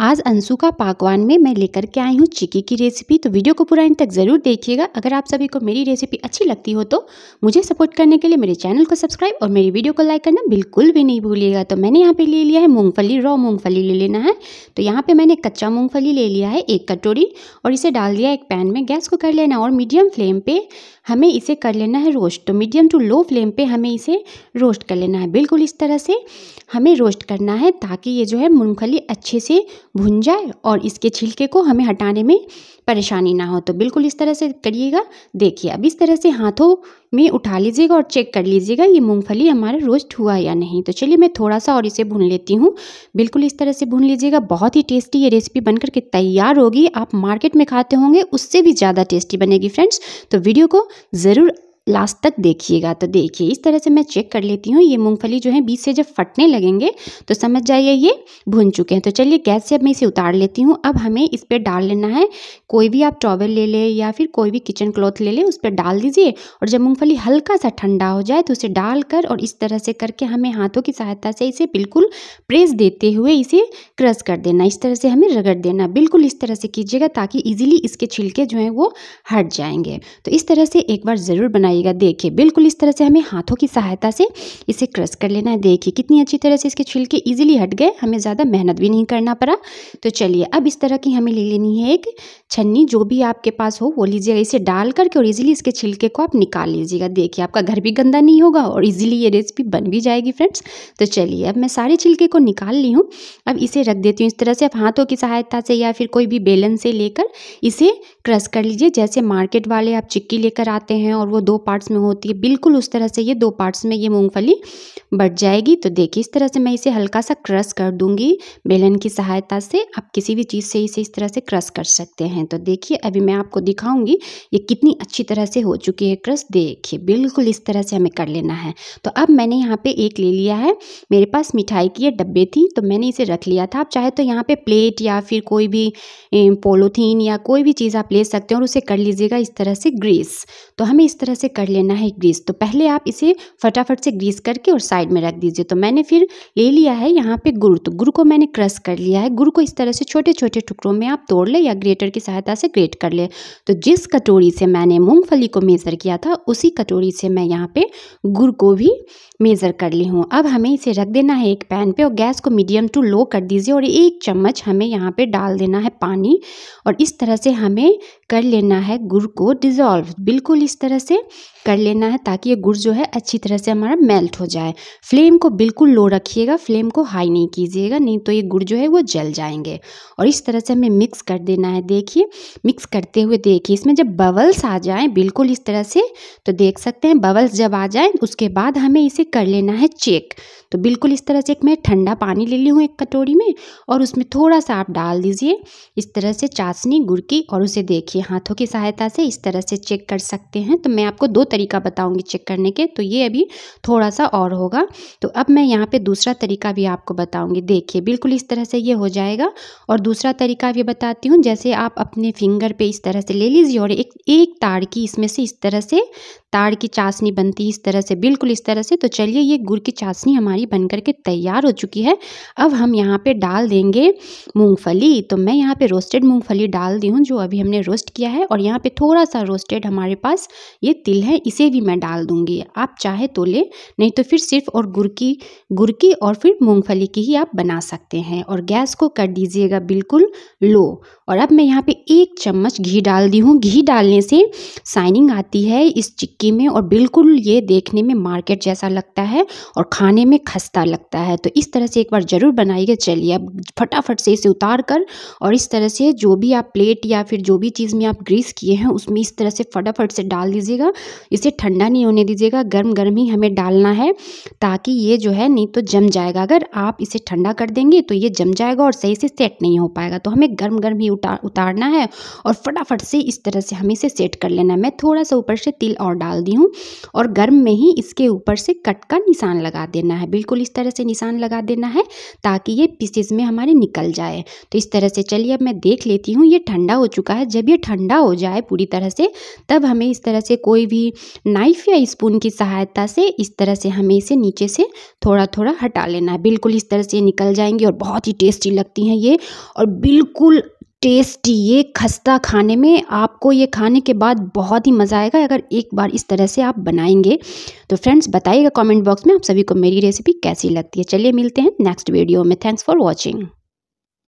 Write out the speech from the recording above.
आज अंशु का पाकवान में मैं लेकर के आई हूँ चिकी की रेसिपी तो वीडियो को पूरा इन तक ज़रूर देखिएगा अगर आप सभी को मेरी रेसिपी अच्छी लगती हो तो मुझे सपोर्ट करने के लिए मेरे चैनल को सब्सक्राइब और मेरी वीडियो को लाइक करना बिल्कुल भी नहीं भूलिएगा तो मैंने यहाँ पे ले लिया है मूँगफली रॉ मूँगफली ले लेना है तो यहाँ पर मैंने कच्चा मूँगफली ले लिया है एक कटोरी और इसे डाल दिया एक पैन में गैस को कर लेना और मीडियम फ्लेम पर हमें इसे कर लेना है रोस्ट तो मीडियम टू लो फ्लेम पर हमें इसे रोस्ट कर लेना है बिल्कुल इस तरह से हमें रोस्ट करना है ताकि ये जो है मूँगफली अच्छे से भुन जाए और इसके छिलके को हमें हटाने में परेशानी ना हो तो बिल्कुल इस तरह से करिएगा देखिए अब इस तरह से हाथों में उठा लीजिएगा और चेक कर लीजिएगा ये मूंगफली हमारा रोस्ट हुआ या नहीं तो चलिए मैं थोड़ा सा और इसे भून लेती हूँ बिल्कुल इस तरह से भून लीजिएगा बहुत ही टेस्टी ये रेसिपी बनकर के तैयार होगी आप मार्केट में खाते होंगे उससे भी ज़्यादा टेस्टी बनेगी फ्रेंड्स तो वीडियो को ज़रूर लास्ट तक देखिएगा तो देखिए इस तरह से मैं चेक कर लेती हूँ ये मूंगफली जो है बीच से जब फटने लगेंगे तो समझ जाइए ये भुन चुके हैं तो चलिए गैस से अब मैं इसे उतार लेती हूँ अब हमें इस पर डाल लेना है कोई भी आप टॉवल ले लें या फिर कोई भी किचन क्लॉथ ले लें उस पर डाल दीजिए और जब मूँगफली हल्का सा ठंडा हो जाए तो उसे डाल कर और इस तरह से करके हमें हाथों की सहायता से इसे बिल्कुल प्रेस देते हुए इसे क्रश कर देना इस तरह से हमें रगड़ देना बिल्कुल इस तरह से कीजिएगा ताकि ईजिली इसके छिलके जो हैं वो हट जाएंगे तो इस तरह से एक बार ज़रूर बनाए लगाइएगा देखिए बिल्कुल इस तरह से हमें हाथों की सहायता से इसे क्रश कर लेना है देखिए कितनी अच्छी तरह से इसके छिलके ईजिली हट गए हमें ज़्यादा मेहनत भी नहीं करना पड़ा तो चलिए अब इस तरह की हमें ले लेनी है एक छन्नी जो भी आपके पास हो वो लीजिएगा इसे डाल करके और ईजिली इसके छिलके को आप निकाल लीजिएगा देखिए आपका घर भी गंदा नहीं होगा और ईजिली ये रेसिपी बन भी जाएगी फ्रेंड्स तो चलिए अब मैं सारे छिलके को निकाल ली हूँ अब इसे रख देती हूँ इस तरह से आप हाथों की सहायता से या फिर कोई भी बेलन से लेकर इसे क्रश कर लीजिए जैसे मार्केट वाले आप चिक्की लेकर आते हैं और वो दो पार्ट्स में होती है बिल्कुल उस तरह से ये दो पार्ट्स में ये मूंगफली बढ़ जाएगी तो देखिए इस तरह से मैं इसे हल्का सा क्रश कर दूंगी बेलन की सहायता से आप किसी भी चीज़ से इसे इस तरह से क्रश कर सकते हैं तो देखिए अभी मैं आपको दिखाऊंगी ये कितनी अच्छी तरह से हो चुकी है क्रश देखिए बिल्कुल इस तरह से हमें कर लेना है तो अब मैंने यहाँ पर एक ले लिया है मेरे पास मिठाई की डब्बे थी तो मैंने इसे रख लिया था आप चाहे तो यहाँ पर प्लेट या फिर कोई भी पोलोथीन या कोई भी चीज़ आप ले सकते हैं और उसे कर लीजिएगा इस तरह से ग्रीस तो हमें इस तरह से कर लेना है ग्रीस तो पहले आप इसे फटाफट से ग्रीस करके और साइड में रख दीजिए तो मैंने फिर ले लिया है यहाँ पे गुड़ तो गुड़ को मैंने क्रश कर लिया है गुड़ को इस तरह से छोटे छोटे टुकड़ों में आप तोड़ ले या ग्रेटर की सहायता से ग्रेट कर ले तो जिस कटोरी से मैंने मूँगफली को मेज़र किया था उसी कटोरी से मैं यहाँ पर गुड़ को भी मेज़र कर ली हूँ अब हमें इसे रख देना है एक पैन पर और गैस को मीडियम टू लो कर दीजिए और एक चम्मच हमें यहाँ पर डाल देना है पानी और इस तरह से हमें कर लेना है गुड़ को डिज़ोल्व बिल्कुल इस तरह से कर लेना है ताकि ये गुड़ जो है अच्छी तरह से हमारा मेल्ट हो जाए फ्लेम को बिल्कुल लो रखिएगा फ्लेम को हाई नहीं कीजिएगा नहीं तो ये गुड़ जो है वो जल जाएंगे और इस तरह से हमें मिक्स कर देना है देखिए मिक्स करते हुए देखिए इसमें जब बबल्स आ जाएँ बिल्कुल इस तरह से तो देख सकते हैं बबल्स जब आ जाएँ उसके बाद हमें इसे कर लेना है चेक तो बिल्कुल इस तरह से एक मैं ठंडा पानी ले ली हूँ एक कटोरी में और उसमें थोड़ा सा आप डाल दीजिए इस तरह से चाशनी गुड़ की और उसे देखिए हाथों की सहायता से इस तरह से चेक कर सकते हैं तो मैं आपको दो तरीका बताऊंगी चेक करने के तो ये अभी थोड़ा सा और होगा तो अब मैं यहाँ पे दूसरा तरीका भी आपको बताऊंगी देखिए बिल्कुल इस तरह से ये हो जाएगा और दूसरा तरीका भी बताती हूँ जैसे आप अपने फिंगर पर इस तरह से ले लीजिए और एक एक तार की इसमें से इस तरह से ताड़ की चाशनी बनती है इस तरह से बिल्कुल इस तरह से तो चलिए ये गुड़ की चाशनी हमारी बन करके तैयार हो चुकी है अब हम यहाँ पे डाल देंगे मूंगफली तो मैं यहाँ पे रोस्टेड मूंगफली डाल दी हूँ जो अभी हमने रोस्ट किया है और यहाँ पे थोड़ा सा रोस्टेड हमारे पास ये तिल है इसे भी मैं डाल दूँगी आप चाहे तो ले नहीं तो फिर सिर्फ और गुड़ की गुड़ की और फिर मूँगफली की ही आप बना सकते हैं और गैस को कर दीजिएगा बिल्कुल लो और अब मैं यहाँ पर एक चम्मच घी डाल दी हूँ घी डालने से साइनिंग आती है इस चिक्की खुशकी में और बिल्कुल ये देखने में मार्केट जैसा लगता है और खाने में खस्ता लगता है तो इस तरह से एक बार ज़रूर बनाइएगा चलिए अब फटाफट से इसे उतार कर और इस तरह से जो भी आप प्लेट या फिर जो भी चीज़ में आप ग्रीस किए हैं उसमें इस तरह से फटाफट से डाल दीजिएगा इसे ठंडा नहीं होने दीजिएगा गर्म गर्म ही हमें डालना है ताकि ये जो है नहीं तो जम जाएगा अगर आप इसे ठंडा कर देंगे तो ये जम जाएगा और सही से सेट नहीं हो पाएगा तो हमें गर्म गर्म ही उतार उतारना है और फटाफट से इस तरह से हमें इसे सेट कर लेना है मैं थोड़ा सा ऊपर से तिल और डाल डाल दी हूँ और गर्म में ही इसके ऊपर से कट का निशान लगा देना है बिल्कुल इस तरह से निशान लगा देना है ताकि ये पीसेज में हमारे निकल जाए तो इस तरह से चलिए अब मैं देख लेती हूँ ये ठंडा हो चुका है जब ये ठंडा हो जाए पूरी तरह से तब हमें इस तरह से कोई भी नाइफ़ या स्पून की सहायता से इस तरह से हमें इसे नीचे से थोड़ा थोड़ा हटा लेना है बिल्कुल इस तरह से निकल जाएंगे और बहुत ही टेस्टी लगती हैं ये और बिल्कुल टेस्टी ये खस्ता खाने में आपको ये खाने के बाद बहुत ही मज़ा आएगा अगर एक बार इस तरह से आप बनाएंगे तो फ्रेंड्स बताइएगा कमेंट बॉक्स में आप सभी को मेरी रेसिपी कैसी लगती है चलिए मिलते हैं नेक्स्ट वीडियो में थैंक्स फॉर वॉचिंग